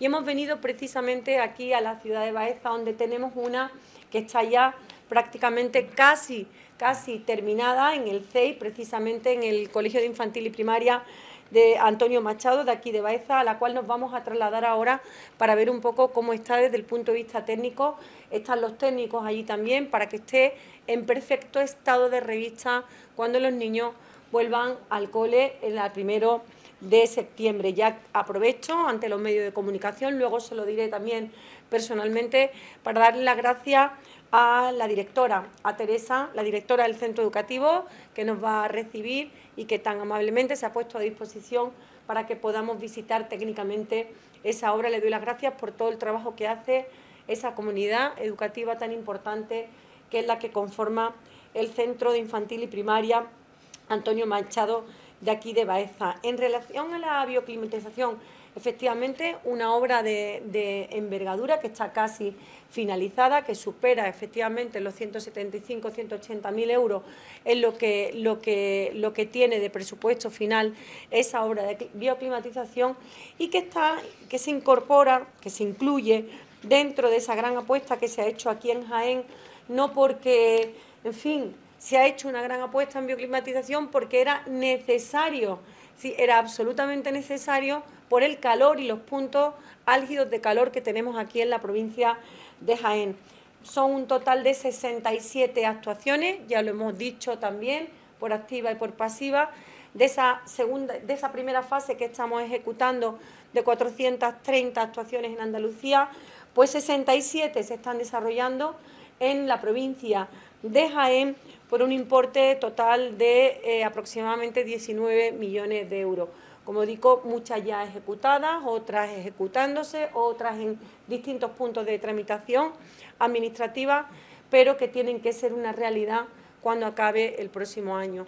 Y hemos venido precisamente aquí a la ciudad de Baeza, donde tenemos una que está ya prácticamente casi, casi terminada en el CEI, precisamente en el Colegio de Infantil y Primaria de Antonio Machado, de aquí de Baeza, a la cual nos vamos a trasladar ahora para ver un poco cómo está desde el punto de vista técnico. Están los técnicos allí también para que esté en perfecto estado de revista cuando los niños vuelvan al cole en la primero de septiembre. Ya aprovecho ante los medios de comunicación, luego se lo diré también personalmente, para darle las gracias a la directora, a Teresa, la directora del centro educativo, que nos va a recibir y que tan amablemente se ha puesto a disposición para que podamos visitar técnicamente esa obra. Le doy las gracias por todo el trabajo que hace esa comunidad educativa tan importante que es la que conforma el Centro de Infantil y Primaria Antonio Machado de aquí de Baeza. En relación a la bioclimatización, efectivamente una obra de, envergadura que está casi finalizada, que supera efectivamente los 175-180 mil euros, es lo que, lo, que, lo que tiene de presupuesto final esa obra de bioclimatización y que, está, que se incorpora, que se incluye dentro de esa gran apuesta que se ha hecho aquí en Jaén, no porque, en fin, se ha hecho una gran apuesta en bioclimatización porque era necesario, sí, era absolutamente necesario por el calor y los puntos álgidos de calor que tenemos aquí en la provincia de Jaén. Son un total de 67 actuaciones, ya lo hemos dicho también, por activa y por pasiva de esa, primera fase que estamos ejecutando de 430 actuaciones en Andalucía, pues 67 se están desarrollando en la provincia de Jaén por un importe total de eh, aproximadamente 19 millones de euros. Como digo, muchas ya ejecutadas, otras ejecutándose, otras en distintos puntos de tramitación administrativa, pero que tienen que ser una realidad cuando acabe el próximo año.